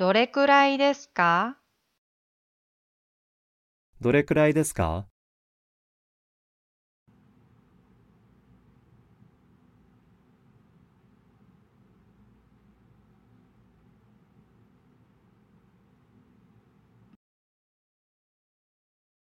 どれくらいですかどれくらいですか